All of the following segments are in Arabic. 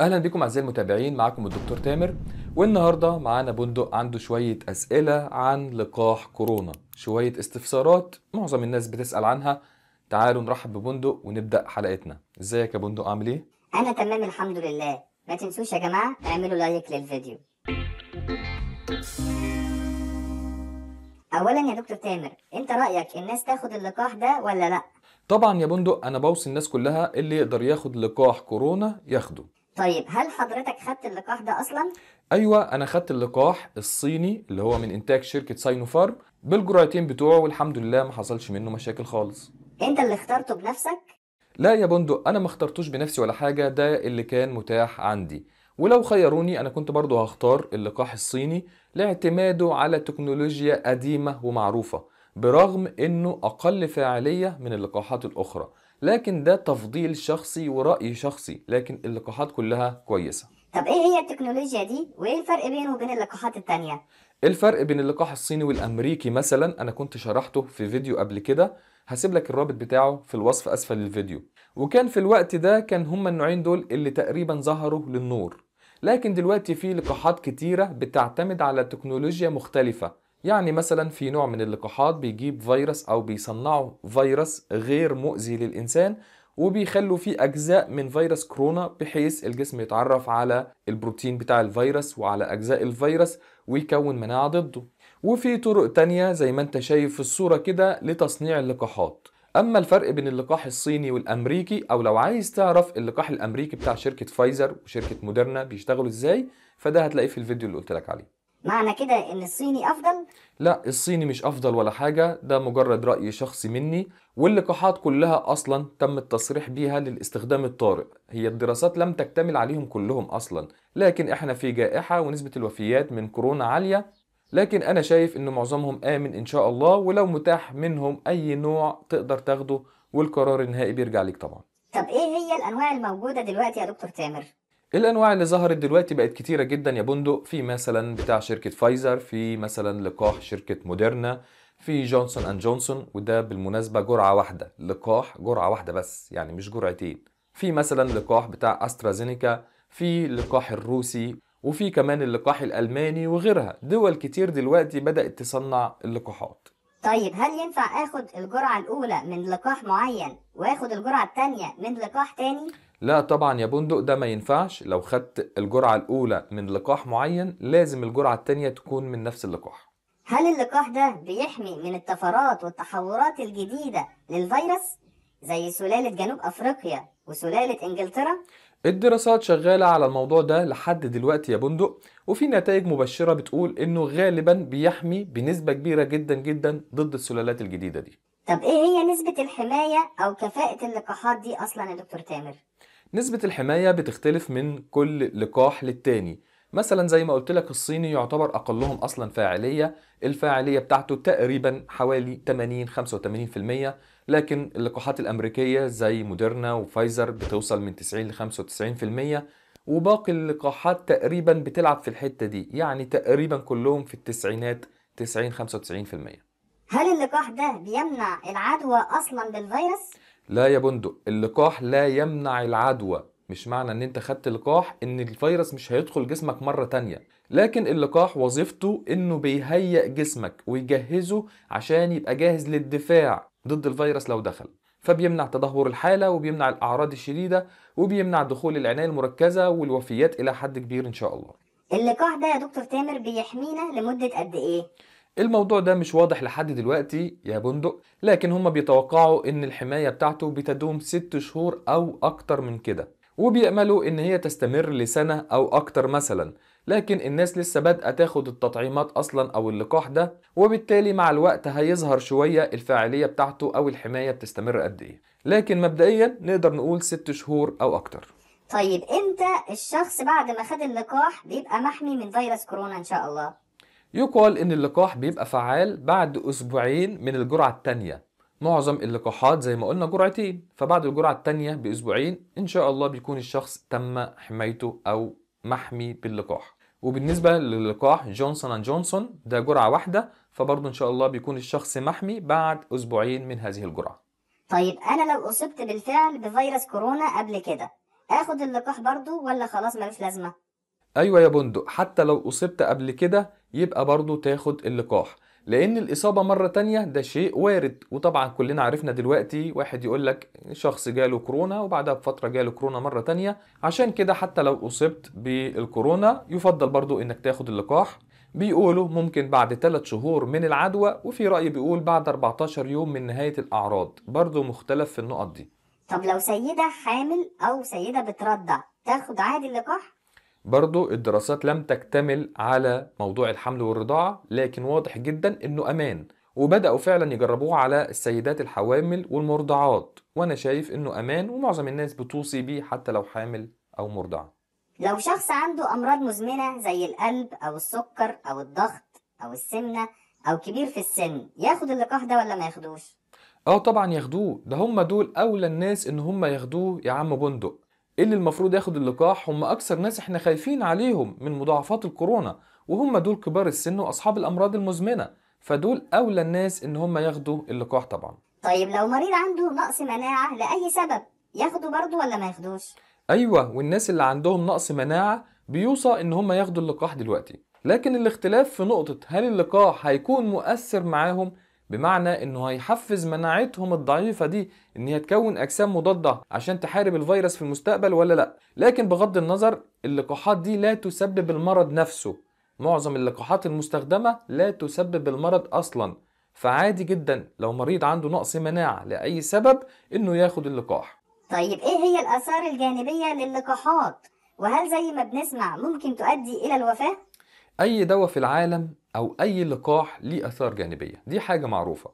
اهلا بكم اعزائي المتابعين معكم الدكتور تامر والنهارده معانا بندق عنده شويه اسئله عن لقاح كورونا شويه استفسارات معظم الناس بتسال عنها تعالوا نرحب ببندق ونبدا حلقتنا ازيك يا بندق عامل ايه انا تمام الحمد لله ما تنسوش يا جماعه اعملوا لايك للفيديو اولا يا دكتور تامر انت رايك الناس تاخد اللقاح ده ولا لا طبعا يا بندق انا بوصي الناس كلها اللي يقدر ياخد لقاح كورونا ياخده طيب هل حضرتك خدت اللقاح ده اصلا؟ ايوه انا خدت اللقاح الصيني اللي هو من انتاج شركه ساينوفارم بالجرعتين بتوعه والحمد لله ما حصلش منه مشاكل خالص. انت اللي اخترته بنفسك؟ لا يا بندق انا ما اخترتوش بنفسي ولا حاجه ده اللي كان متاح عندي. ولو خيروني انا كنت برضه هختار اللقاح الصيني لاعتماده على تكنولوجيا قديمه ومعروفه برغم انه اقل فاعليه من اللقاحات الاخرى. لكن ده تفضيل شخصي ورأي شخصي لكن اللقاحات كلها كويسة طب ايه هي التكنولوجيا دي وايه الفرق بينه وبين اللقاحات التانية؟ الفرق بين اللقاح الصيني والامريكي مثلا انا كنت شرحته في فيديو قبل كده هسيب لك الرابط بتاعه في الوصف اسفل الفيديو وكان في الوقت ده كان هما النوعين دول اللي تقريبا ظهروا للنور لكن دلوقتي في لقاحات كتيرة بتعتمد على تكنولوجيا مختلفة يعني مثلا في نوع من اللقاحات بيجيب فيروس أو بيصنعوا فيروس غير مؤذي للإنسان وبيخلوا فيه أجزاء من فيروس كورونا بحيث الجسم يتعرف على البروتين بتاع الفيروس وعلى أجزاء الفيروس ويكون مناعة ضده وفي طرق تانية زي ما انت شايف في الصورة كده لتصنيع اللقاحات اما الفرق بين اللقاح الصيني والامريكي او لو عايز تعرف اللقاح الامريكي بتاع شركه فايزر وشركه موديرنا بيشتغلوا ازاي فده هتلاقيه في الفيديو اللي قلت لك عليه معنى كده ان الصيني افضل لا الصيني مش افضل ولا حاجه ده مجرد راي شخصي مني واللقاحات كلها اصلا تم التصريح بيها للاستخدام الطارئ هي الدراسات لم تكتمل عليهم كلهم اصلا لكن احنا في جائحه ونسبه الوفيات من كورونا عاليه لكن انا شايف ان معظمهم امن ان شاء الله ولو متاح منهم اي نوع تقدر تاخده والقرار النهائي بيرجع ليك طبعا طب ايه هي الانواع الموجوده دلوقتي يا دكتور تامر الانواع اللي ظهرت دلوقتي بقت كتيره جدا يا بندق في مثلا بتاع شركه فايزر في مثلا لقاح شركه موديرنا في جونسون اند جونسون وده بالمناسبه جرعه واحده لقاح جرعه واحده بس يعني مش جرعتين في مثلا لقاح بتاع استرازينيكا في لقاح الروسي وفي كمان اللقاح الالماني وغيرها دول كتير دلوقتي بدات تصنع اللقاحات طيب هل ينفع اخد الجرعه الاولى من لقاح معين واخد الجرعه الثانيه من لقاح تاني لا طبعا يا بندق ده ما ينفعش لو خدت الجرعة الأولى من لقاح معين لازم الجرعة التانية تكون من نفس اللقاح هل اللقاح ده بيحمي من الطفرات والتحورات الجديدة للفيروس زي سلالة جنوب أفريقيا وسلالة إنجلترا؟ الدراسات شغالة على الموضوع ده لحد دلوقتي يا بندق وفي نتائج مبشرة بتقول إنه غالبا بيحمي بنسبة كبيرة جدا جدا ضد السلالات الجديدة دي طب ايه هي نسبة الحماية او كفاءة اللقاحات دي اصلا يا دكتور تامر؟ نسبة الحماية بتختلف من كل لقاح للتاني مثلا زي ما قلت لك الصيني يعتبر اقلهم اصلا فاعليه الفاعليه بتاعته تقريبا حوالي 80 85% لكن اللقاحات الامريكيه زي موديرنا وفايزر بتوصل من 90 ل 95% وباقي اللقاحات تقريبا بتلعب في الحته دي يعني تقريبا كلهم في التسعينات 90 95% هل اللقاح ده بيمنع العدوى اصلا بالفيروس؟ لا يا بندق اللقاح لا يمنع العدوى مش معنى ان انت خدت لقاح ان الفيروس مش هيدخل جسمك مرة تانية لكن اللقاح وظيفته انه بيهيئ جسمك ويجهزه عشان يبقى جاهز للدفاع ضد الفيروس لو دخل فبيمنع تدهور الحالة وبيمنع الأعراض الشديدة وبيمنع دخول العناية المركزة والوفيات إلى حد كبير إن شاء الله اللقاح ده يا دكتور تامر بيحمينا لمدة قد إيه؟ الموضوع ده مش واضح لحد دلوقتي يا بندق لكن هما بيتوقعوا ان الحماية بتاعته بتدوم 6 شهور او اكتر من كده وبيأملوا ان هي تستمر لسنة او اكتر مثلا لكن الناس لسه بادئة تاخد التطعيمات اصلا او اللقاح ده وبالتالي مع الوقت هيظهر شوية الفاعلية بتاعته او الحماية بتستمر قد ايه لكن مبدئيا نقدر نقول 6 شهور او اكتر طيب امتى الشخص بعد ما خد اللقاح بيبقى محمي من فيروس كورونا ان شاء الله يقال إن اللقاح بيبقى فعال بعد أسبوعين من الجرعة الثانية معظم اللقاحات زي ما قلنا جرعتين فبعد الجرعة الثانية بأسبوعين إن شاء الله بيكون الشخص تم حمايته أو محمي باللقاح وبالنسبة للقاح جونسون أند جونسون ده جرعة واحدة فبرضه إن شاء الله بيكون الشخص محمي بعد أسبوعين من هذه الجرعة طيب أنا لو أصبت بالفعل بفيروس كورونا قبل كده آخد اللقاح برضه ولا خلاص ملوش لازمة؟ أيوة يا بندق حتى لو أصبت قبل كده يبقى برضو تاخد اللقاح لان الاصابه مره تانية ده شيء وارد وطبعا كلنا عرفنا دلوقتي واحد يقول لك شخص جاله كورونا وبعدها بفتره جاله كورونا مره تانية عشان كده حتى لو اصبت بالكورونا يفضل برضو انك تاخد اللقاح بيقولوا ممكن بعد 3 شهور من العدوى وفي رأي بيقول بعد 14 يوم من نهاية الأعراض برضه مختلف في النقط دي طب لو سيدة حامل أو سيدة بترضع تاخد عادي اللقاح؟ برضو الدراسات لم تكتمل على موضوع الحمل والرضاعة لكن واضح جدا انه امان وبدأوا فعلا يجربوه على السيدات الحوامل والمرضعات وانا شايف انه امان ومعظم الناس بتوصي بيه حتى لو حامل او مرضعة لو شخص عنده امراض مزمنة زي القلب او السكر او الضغط او السمنة او كبير في السن ياخد اللقاح ده ولا ما ياخدوش؟ اه طبعا ياخدوه ده هم دول اولى الناس ان هم ياخدوه يا عم بندق اللي المفروض ياخد اللقاح هم اكثر ناس احنا خايفين عليهم من مضاعفات الكورونا وهم دول كبار السن واصحاب الامراض المزمنه فدول اولى الناس ان هم ياخدوا اللقاح طبعا طيب لو مريض عنده نقص مناعه لاي سبب ياخده برضه ولا ما ياخدوش ايوه والناس اللي عندهم نقص مناعه بيوصى ان هم ياخدوا اللقاح دلوقتي لكن الاختلاف في نقطه هل اللقاح هيكون مؤثر معاهم بمعنى انه هيحفز مناعتهم الضعيفه دي ان هي تكون اجسام مضاده عشان تحارب الفيروس في المستقبل ولا لا لكن بغض النظر اللقاحات دي لا تسبب المرض نفسه معظم اللقاحات المستخدمه لا تسبب المرض اصلا فعادي جدا لو مريض عنده نقص مناعه لاي سبب انه ياخد اللقاح طيب ايه هي الاثار الجانبيه للقاحات وهل زي ما بنسمع ممكن تؤدي الى الوفاه اي دواء في العالم او اي لقاح ليه اثار جانبيه دي حاجه معروفه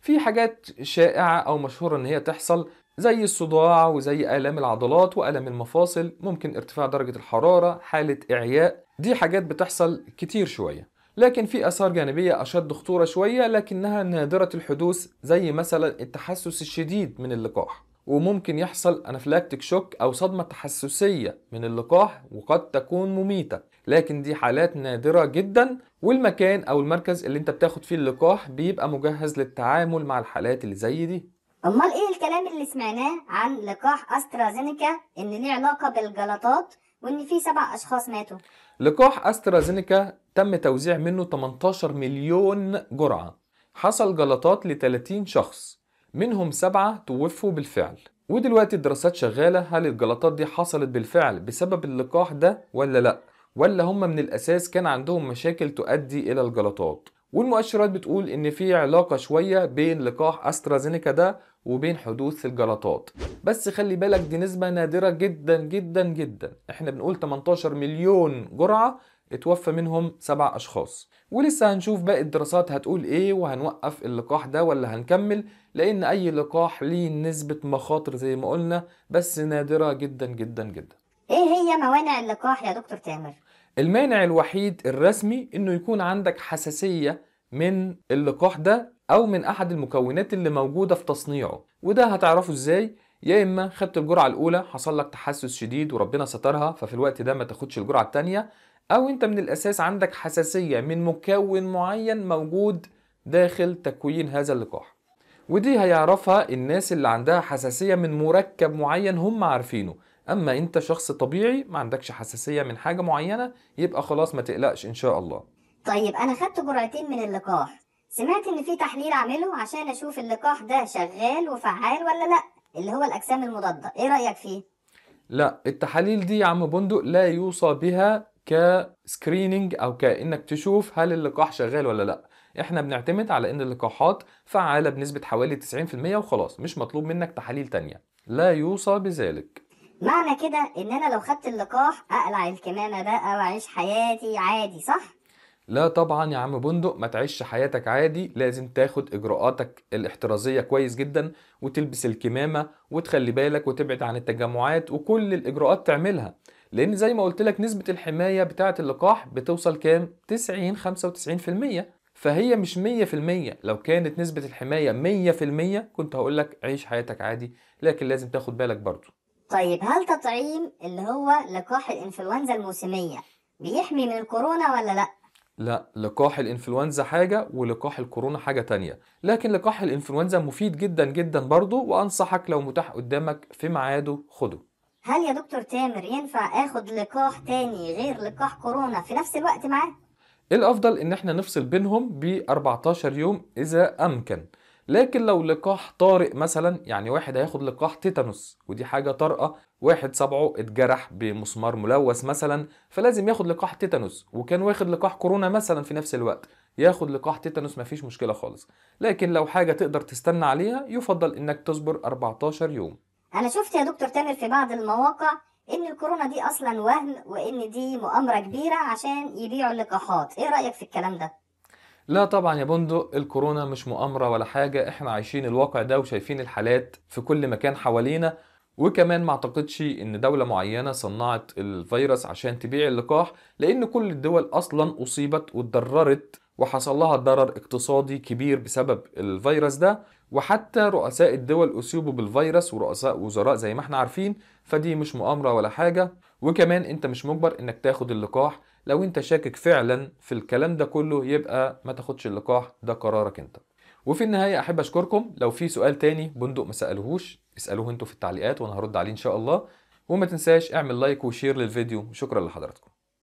في حاجات شائعه او مشهوره ان هي تحصل زي الصداع وزي الام العضلات وآلام المفاصل ممكن ارتفاع درجه الحراره حاله اعياء دي حاجات بتحصل كتير شويه لكن في اثار جانبيه اشد خطوره شويه لكنها نادره الحدوث زي مثلا التحسس الشديد من اللقاح وممكن يحصل انافلاكتيك شوك او صدمه تحسسيه من اللقاح وقد تكون مميته لكن دي حالات نادرة جدا والمكان أو المركز اللي أنت بتاخد فيه اللقاح بيبقى مجهز للتعامل مع الحالات اللي زي دي أمال إيه الكلام اللي سمعناه عن لقاح أسترازينيكا إن ليه علاقة بالجلطات وإن في سبع أشخاص ماتوا لقاح أسترازينيكا تم توزيع منه 18 مليون جرعة حصل جلطات ل 30 شخص منهم سبعة توفوا بالفعل ودلوقتي الدراسات شغالة هل الجلطات دي حصلت بالفعل بسبب اللقاح ده ولا لأ ولا هم من الأساس كان عندهم مشاكل تؤدي إلى الجلطات والمؤشرات بتقول ان في علاقه شويه بين لقاح استرازينيكا ده وبين حدوث الجلطات بس خلي بالك دي نسبه نادره جدا جدا جدا احنا بنقول 18 مليون جرعه اتوفى منهم سبع اشخاص ولسه هنشوف باقي الدراسات هتقول ايه وهنوقف اللقاح ده ولا هنكمل لان اي لقاح ليه نسبه مخاطر زي ما قلنا بس نادره جدا جدا جدا ايه هي موانع اللقاح يا دكتور تامر المانع الوحيد الرسمي انه يكون عندك حساسيه من اللقاح ده او من احد المكونات اللي موجوده في تصنيعه وده هتعرفه ازاي يا اما خدت الجرعه الاولى حصل لك تحسس شديد وربنا سترها ففي الوقت ده ما تاخدش الجرعه التانية او انت من الاساس عندك حساسيه من مكون معين موجود داخل تكوين هذا اللقاح ودي هيعرفها الناس اللي عندها حساسيه من مركب معين هم عارفينه اما انت شخص طبيعي ما عندكش حساسيه من حاجه معينه يبقى خلاص ما تقلقش ان شاء الله طيب انا خدت جرعتين من اللقاح سمعت ان في تحليل اعمله عشان اشوف اللقاح ده شغال وفعال ولا لا اللي هو الاجسام المضاده ايه رايك فيه لا التحاليل دي يا عم بندق لا يوصى بها كسكريننج او كانك تشوف هل اللقاح شغال ولا لا احنا بنعتمد على ان اللقاحات فعاله بنسبه حوالي 90% وخلاص مش مطلوب منك تحاليل تانية لا يوصى بذلك معنى كده ان انا لو خدت اللقاح اقلع الكمامه بقى واعيش حياتي عادي صح لا طبعا يا عم بندق ما تعيش حياتك عادي لازم تاخد اجراءاتك الاحترازيه كويس جدا وتلبس الكمامه وتخلي بالك وتبعد عن التجمعات وكل الاجراءات تعملها لان زي ما قلت لك نسبه الحمايه بتاعه اللقاح بتوصل كام 90 95% فهي مش 100% لو كانت نسبه الحمايه 100% كنت هقول لك عيش حياتك عادي لكن لازم تاخد بالك برضه طيب هل تطعيم اللي هو لقاح الإنفلونزا الموسمية بيحمي من الكورونا ولا لأ؟ لا لقاح الانفلونزا حاجة ولقاح الكورونا حاجة تانية لكن لقاح الانفلونزا مفيد جدا جدا برضه وأنصحك لو متاح قدامك في ميعاده خده هل يا دكتور تامر ينفع اخد لقاح تاني غير لقاح كورونا في نفس الوقت معاه؟ الأفضل إن احنا نفصل بينهم ب 14 يوم إذا أمكن لكن لو لقاح طارئ مثلا يعني واحد هياخد لقاح تيتانوس ودي حاجه طارئه واحد صبعه اتجرح بمسمار ملوث مثلا فلازم ياخد لقاح تيتانوس وكان واخد لقاح كورونا مثلا في نفس الوقت ياخد لقاح تيتانوس مفيش مشكله خالص لكن لو حاجه تقدر تستنى عليها يفضل انك تصبر 14 يوم انا شفت يا دكتور تامر في بعض المواقع ان الكورونا دي اصلا وهم وان دي مؤامره كبيره عشان يبيعوا اللقاحات ايه رايك في الكلام ده لا طبعا يا بندق الكورونا مش مؤامرة ولا حاجة احنا عايشين الواقع ده وشايفين الحالات في كل مكان حوالينا وكمان ما اعتقدش ان دولة معينة صنعت الفيروس عشان تبيع اللقاح لان كل الدول اصلا اصيبت واتضررت وحصل لها ضرر اقتصادي كبير بسبب الفيروس ده وحتى رؤساء الدول اصيبوا بالفيروس ورؤساء وزراء زي ما احنا عارفين فدي مش مؤامرة ولا حاجة وكمان انت مش مجبر انك تاخد اللقاح لو انت شاكك فعلا في الكلام ده كله يبقى ما تاخدش اللقاح ده قرارك انت وفي النهاية أحب أشكركم لو في سؤال تاني بندق ما سألهوش اسألوه انتوا في التعليقات وأنا هرد عليه إن شاء الله وما تنساش اعمل لايك وشير للفيديو شكرا لحضراتكم